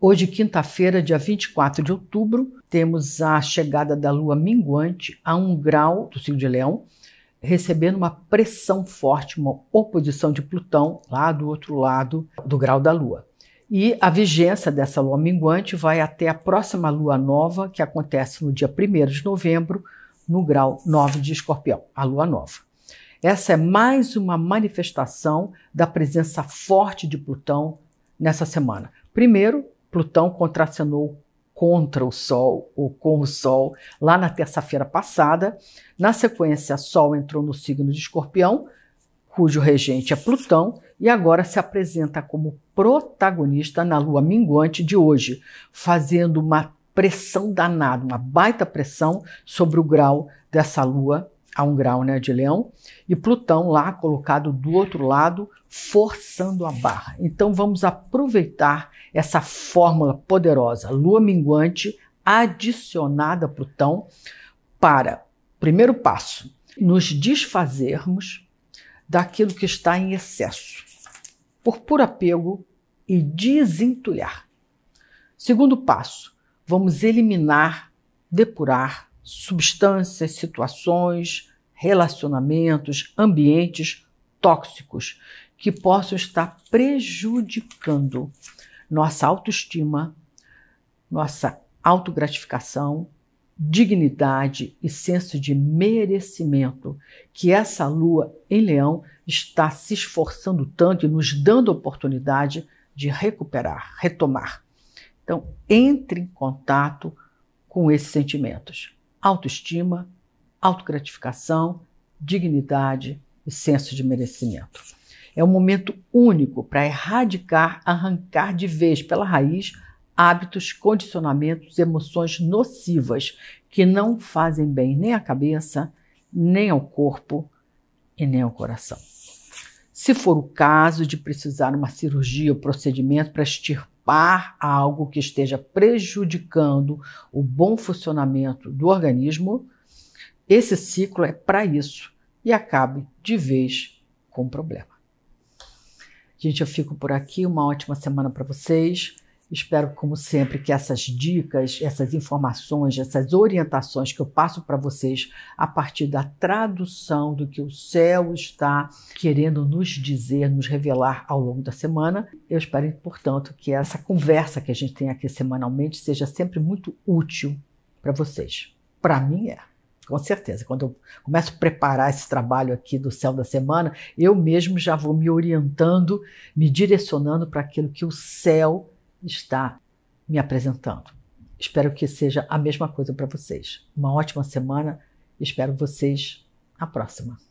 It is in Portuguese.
Hoje, quinta-feira, dia 24 de outubro, temos a chegada da lua minguante a um grau do signo de Leão, recebendo uma pressão forte, uma oposição de Plutão lá do outro lado do grau da lua. E a vigência dessa lua minguante vai até a próxima lua nova, que acontece no dia 1 de novembro, no grau 9 de Escorpião, a lua nova. Essa é mais uma manifestação da presença forte de Plutão nessa semana. Primeiro, Plutão contracionou contra o Sol ou com o Sol lá na terça-feira passada. Na sequência, Sol entrou no signo de Escorpião, cujo regente é Plutão, e agora se apresenta como protagonista na lua minguante de hoje, fazendo uma pressão danada, uma baita pressão sobre o grau dessa lua a um grau né, de leão, e Plutão lá colocado do outro lado, forçando a barra. Então vamos aproveitar essa fórmula poderosa, lua minguante adicionada a Plutão, para, primeiro passo, nos desfazermos daquilo que está em excesso, por puro apego e desentulhar. Segundo passo, vamos eliminar, depurar substâncias, situações, relacionamentos, ambientes tóxicos que possam estar prejudicando nossa autoestima, nossa autogratificação, dignidade e senso de merecimento que essa lua em leão está se esforçando tanto e nos dando oportunidade de recuperar, retomar. Então, entre em contato com esses sentimentos autoestima, autogratificação, dignidade e senso de merecimento. É um momento único para erradicar, arrancar de vez pela raiz hábitos, condicionamentos, emoções nocivas que não fazem bem nem à cabeça, nem ao corpo e nem ao coração. Se for o caso de precisar uma cirurgia ou procedimento para extirpar limpar algo que esteja prejudicando o bom funcionamento do organismo, esse ciclo é para isso e acabe de vez com o problema. Gente, eu fico por aqui. Uma ótima semana para vocês. Espero, como sempre, que essas dicas, essas informações, essas orientações que eu passo para vocês a partir da tradução do que o céu está querendo nos dizer, nos revelar ao longo da semana. Eu espero, portanto, que essa conversa que a gente tem aqui semanalmente seja sempre muito útil para vocês. Para mim é. Com certeza, quando eu começo a preparar esse trabalho aqui do céu da semana, eu mesmo já vou me orientando, me direcionando para aquilo que o céu está me apresentando. Espero que seja a mesma coisa para vocês. Uma ótima semana. Espero vocês na próxima.